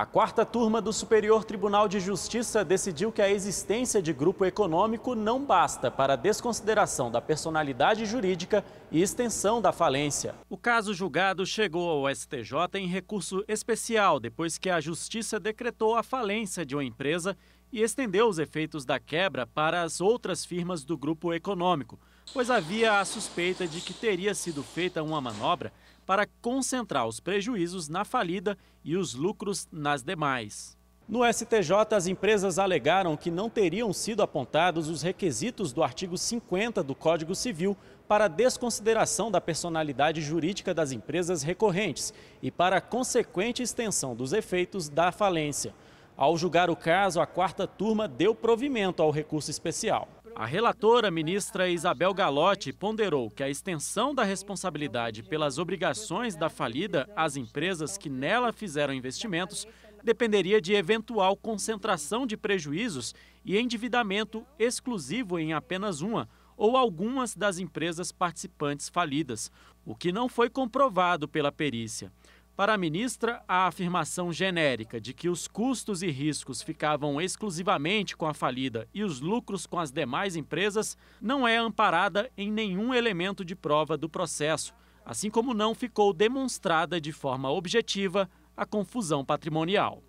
A quarta turma do Superior Tribunal de Justiça decidiu que a existência de grupo econômico não basta para desconsideração da personalidade jurídica e extensão da falência. O caso julgado chegou ao STJ em recurso especial depois que a Justiça decretou a falência de uma empresa e estendeu os efeitos da quebra para as outras firmas do grupo econômico, pois havia a suspeita de que teria sido feita uma manobra para concentrar os prejuízos na falida e os lucros nas demais. No STJ, as empresas alegaram que não teriam sido apontados os requisitos do artigo 50 do Código Civil para desconsideração da personalidade jurídica das empresas recorrentes e para a consequente extensão dos efeitos da falência. Ao julgar o caso, a quarta turma deu provimento ao recurso especial. A relatora, ministra Isabel Galotti, ponderou que a extensão da responsabilidade pelas obrigações da falida às empresas que nela fizeram investimentos dependeria de eventual concentração de prejuízos e endividamento exclusivo em apenas uma ou algumas das empresas participantes falidas, o que não foi comprovado pela perícia. Para a ministra, a afirmação genérica de que os custos e riscos ficavam exclusivamente com a falida e os lucros com as demais empresas não é amparada em nenhum elemento de prova do processo, assim como não ficou demonstrada de forma objetiva a confusão patrimonial.